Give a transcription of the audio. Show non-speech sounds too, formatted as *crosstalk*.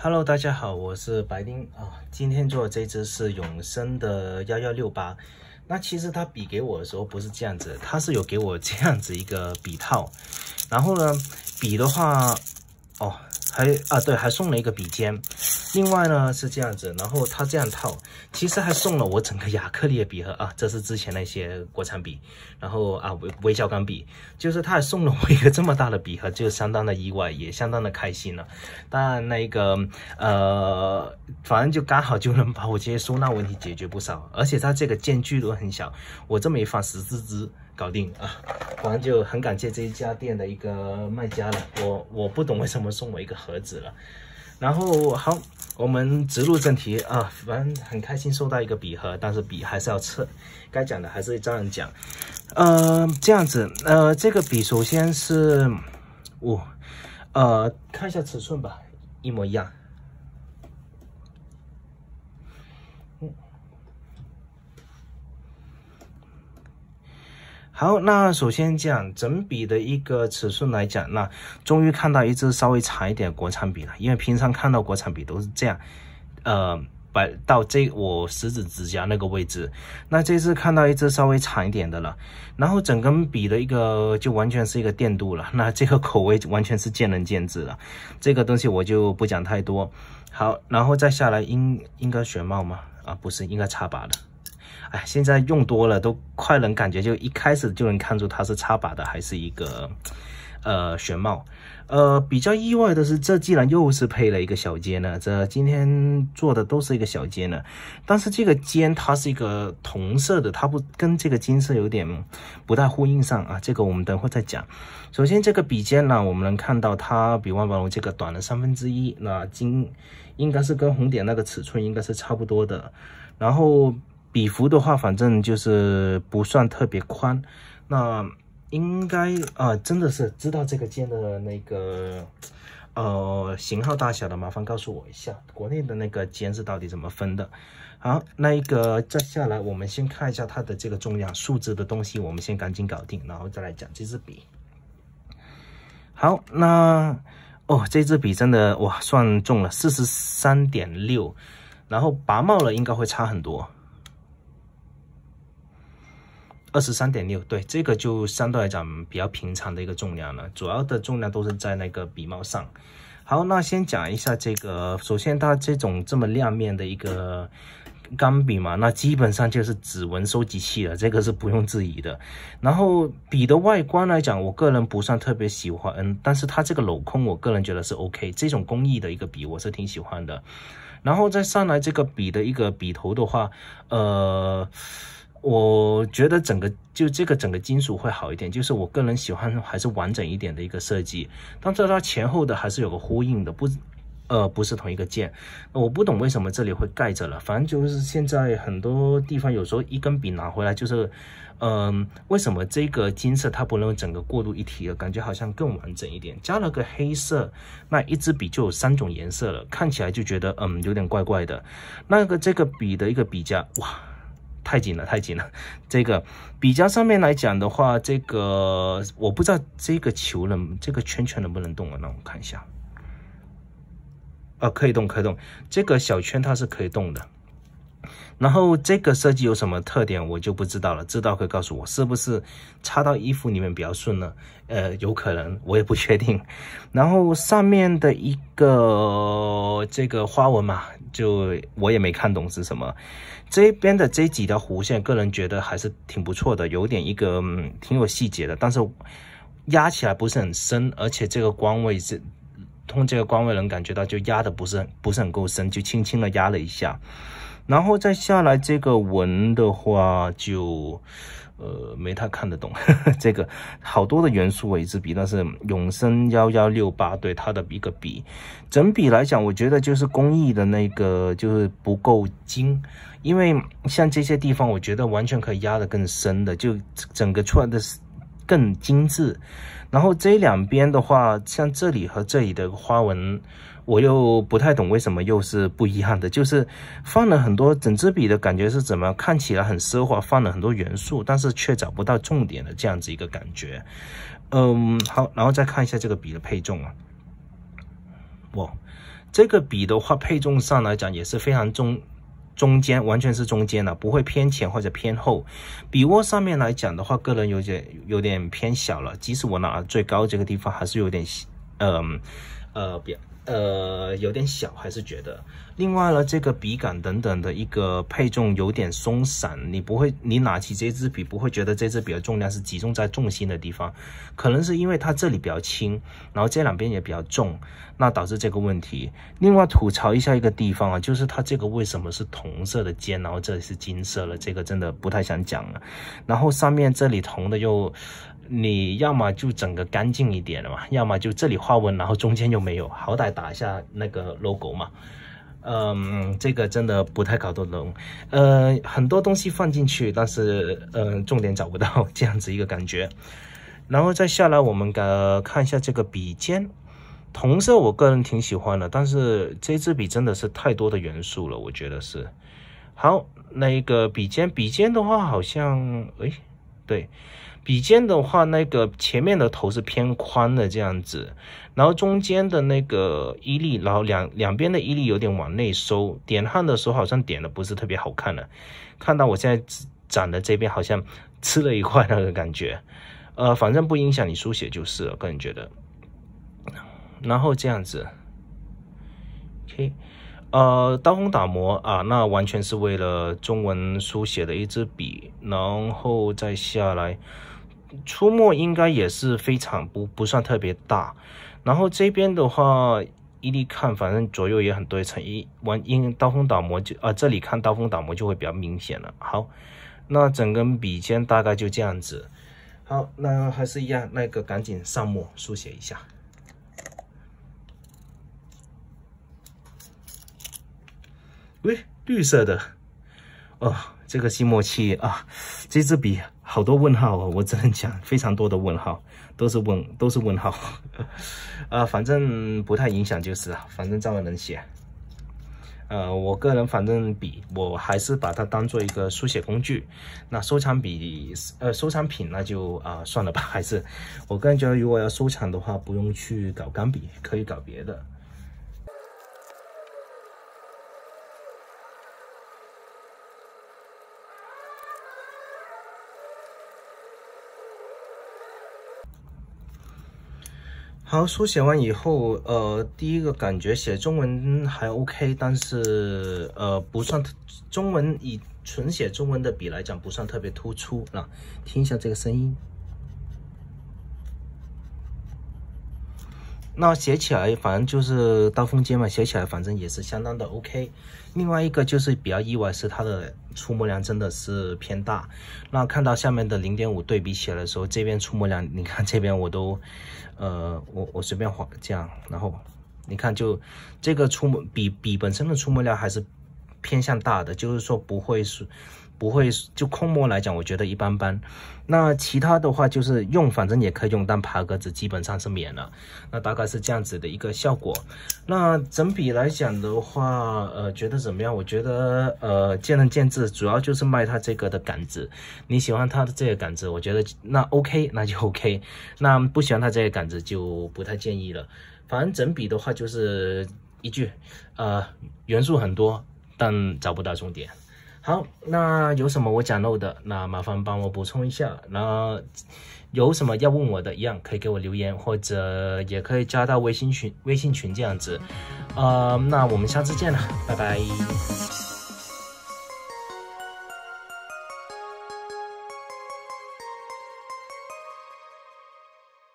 Hello，大家好，我是白丁啊。今天做的这只是永生的幺幺六八。那其实他笔给我的时候不是这样子，他是有给我这样子一个笔套。然后呢，笔的话，哦，还啊对，还送了一个笔尖。另外呢是这样子，然后他这样套，其实还送了我整个亚克力的笔盒啊，这是之前那些国产笔，然后啊微微笑钢笔，就是他还送了我一个这么大的笔盒，就相当的意外，也相当的开心了。但那个呃，反正就刚好就能把我这些收纳问题解决不少，而且它这个间距都很小，我这么一放十四支搞定啊，反正就很感谢这一家店的一个卖家了，我我不懂为什么送我一个盒子了。然后好，我们直入正题啊，反正很开心收到一个笔盒，但是笔还是要测，该讲的还是照样讲，呃，这样子，呃，这个笔首先是，哦，呃，看一下尺寸吧，一模一样。好，那首先讲整笔的一个尺寸来讲，那终于看到一支稍微长一点国产笔了，因为平常看到国产笔都是这样，呃，摆到这我食指指甲那个位置，那这次看到一支稍微长一点的了，然后整根笔的一个就完全是一个电镀了，*laughs* 那这个口味完全是见仁见智了，这个东西我就不讲太多。好，然后再下来应应该选帽吗？啊，不是，应该插拔的。哎，现在用多了都快能感觉，就一开始就能看出它是插把的还是一个呃旋帽。呃，比较意外的是，这竟然又是配了一个小尖呢。这今天做的都是一个小尖呢，但是这个尖它是一个铜色的，它不跟这个金色有点不太呼应上啊。这个我们等会再讲。首先，这个笔尖呢，我们能看到它比万宝龙这个短了三分之一，那金应该是跟红点那个尺寸应该是差不多的，然后。笔幅的话，反正就是不算特别宽。那应该啊，真的是知道这个尖的那个呃型号大小的，麻烦告诉我一下，国内的那个尖是到底怎么分的？好，那一个再下来，我们先看一下它的这个重量，数字的东西我们先赶紧搞定，然后再来讲这支笔。好，那哦，这支笔真的哇，算重了四十三点六，然后拔帽了应该会差很多。二十三点六，对这个就相对来讲比较平常的一个重量了，主要的重量都是在那个笔帽上。好，那先讲一下这个，首先它这种这么亮面的一个钢笔嘛，那基本上就是指纹收集器了，这个是不用质疑的。然后笔的外观来讲，我个人不算特别喜欢，嗯，但是它这个镂空，我个人觉得是 OK，这种工艺的一个笔我是挺喜欢的。然后再上来这个笔的一个笔头的话，呃。我觉得整个就这个整个金属会好一点，就是我个人喜欢还是完整一点的一个设计。但是它前后的还是有个呼应的，不，呃，不是同一个键。我不懂为什么这里会盖着了。反正就是现在很多地方有时候一根笔拿回来就是，嗯，为什么这个金色它不能整个过渡一体了？感觉好像更完整一点。加了个黑色，那一支笔就有三种颜色了，看起来就觉得嗯有点怪怪的。那个这个笔的一个笔夹，哇。太紧了，太紧了。*laughs* 这个比较上面来讲的话，这个我不知道这个球能，这个圈圈能不能动啊？那我看一下。啊，可以动，可以动。这个小圈它是可以动的。然后这个设计有什么特点，我就不知道了。知道可以告诉我，是不是插到衣服里面比较顺呢？呃，有可能，我也不确定。*laughs* 然后上面的一个这个花纹嘛，就我也没看懂是什么。这边的这几条弧线，个人觉得还是挺不错的，有点一个嗯、挺有细节的，但是压起来不是很深，而且这个光位是通过这个光位能感觉到，就压的不是很不是很够深，就轻轻的压了一下，然后再下来这个纹的话就。呃，没太看得懂 *laughs* 这个，好多的元素我一支笔，但是永生幺幺六八对它的一个比，整笔来讲，我觉得就是工艺的那个就是不够精，因为像这些地方，我觉得完全可以压得更深的，就整个出来的更精致。然后这两边的话，像这里和这里的花纹。我又不太懂为什么又是不一样的，就是放了很多整支笔的感觉是怎么看起来很奢华，放了很多元素，但是却找不到重点的这样子一个感觉。嗯，好，然后再看一下这个笔的配重啊。哇，这个笔的话配重上来讲也是非常中中间完全是中间的，不会偏前或者偏后。笔握上面来讲的话，个人有点有点偏小了，即使我拿最高这个地方还是有点，嗯呃，别。呃，有点小，还是觉得。另外呢，这个笔杆等等的一个配重有点松散，你不会，你拿起这支笔不会觉得这支笔的重量是集中在重心的地方，可能是因为它这里比较轻，然后这两边也比较重，那导致这个问题。另外吐槽一下一个地方啊，就是它这个为什么是铜色的尖，然后这里是金色了，这个真的不太想讲了。然后上面这里铜的又。你要么就整个干净一点的嘛，要么就这里花纹，然后中间又没有，好歹打一下那个 logo 嘛。嗯，这个真的不太搞得懂。呃，很多东西放进去，但是呃，重点找不到，这样子一个感觉。然后再下来我们改看一下这个笔尖，同色我个人挺喜欢的，但是这支笔真的是太多的元素了，我觉得是。好，那一个笔尖，笔尖的话好像，哎，对。笔尖的话，那个前面的头是偏宽的这样子，然后中间的那个伊粒，然后两两边的伊粒有点往内收。点焊的时候好像点的不是特别好看呢，看到我现在长的这边好像吃了一块 *laughs* 那个感觉，呃，反正不影响你书写就是了，个人觉得。然后这样子，K，呃，刀锋打磨啊，那完全是为了中文书写的一支笔，然后再下来。出墨应该也是非常不不算特别大，然后这边的话一力看，反正左右也很对称。一往因刀锋倒磨就啊，这里看刀锋倒磨就会比较明显了。好，那整根笔尖大概就这样子。好，那还是一样，那个赶紧上墨书写一下。喂，绿色的，哦，这个吸墨器啊，这支笔。好多问号啊！我只能讲非常多的问号，都是问都是问号，*laughs* 呃，反正不太影响，就是了，反正照样能写。呃，我个人反正笔，我还是把它当做一个书写工具。那收藏笔，呃，收藏品那就啊，算了吧，还是我个人觉得，如果要收藏的话，不用去搞钢笔，可以搞别的。好，书写完以后，呃，第一个感觉写中文还 OK，但是呃，不算中文以纯写中文的笔来讲，不算特别突出啊。听一下这个声音。那写起来反正就是刀锋尖嘛，写起来反正也是相当的 OK。另外一个就是比较意外是它的出墨量真的是偏大。那看到下面的零点五对比起来的时候，这边出墨量，你看这边我都，呃，我我随便画这样，然后你看就这个出墨比比本身的出墨量还是。偏向大的，就是说不会是，不会就空摸来讲，我觉得一般般。那其他的话就是用，反正也可以用，但爬格子基本上是免了。那大概是这样子的一个效果。那整笔来讲的话，呃，觉得怎么样？我觉得呃，见仁见智。主要就是卖它这个的杆子，你喜欢它的这个杆子，我觉得那 OK，那就 OK。那不喜欢它这个杆子就不太建议了。反正整笔的话就是一句，呃，元素很多。但找不到重点。好，那有什么我讲漏的？那麻烦帮我补充一下。那有什么要问我的？一样可以给我留言，或者也可以加到微信群微信群这样子。呃，那我们下次见了，拜拜。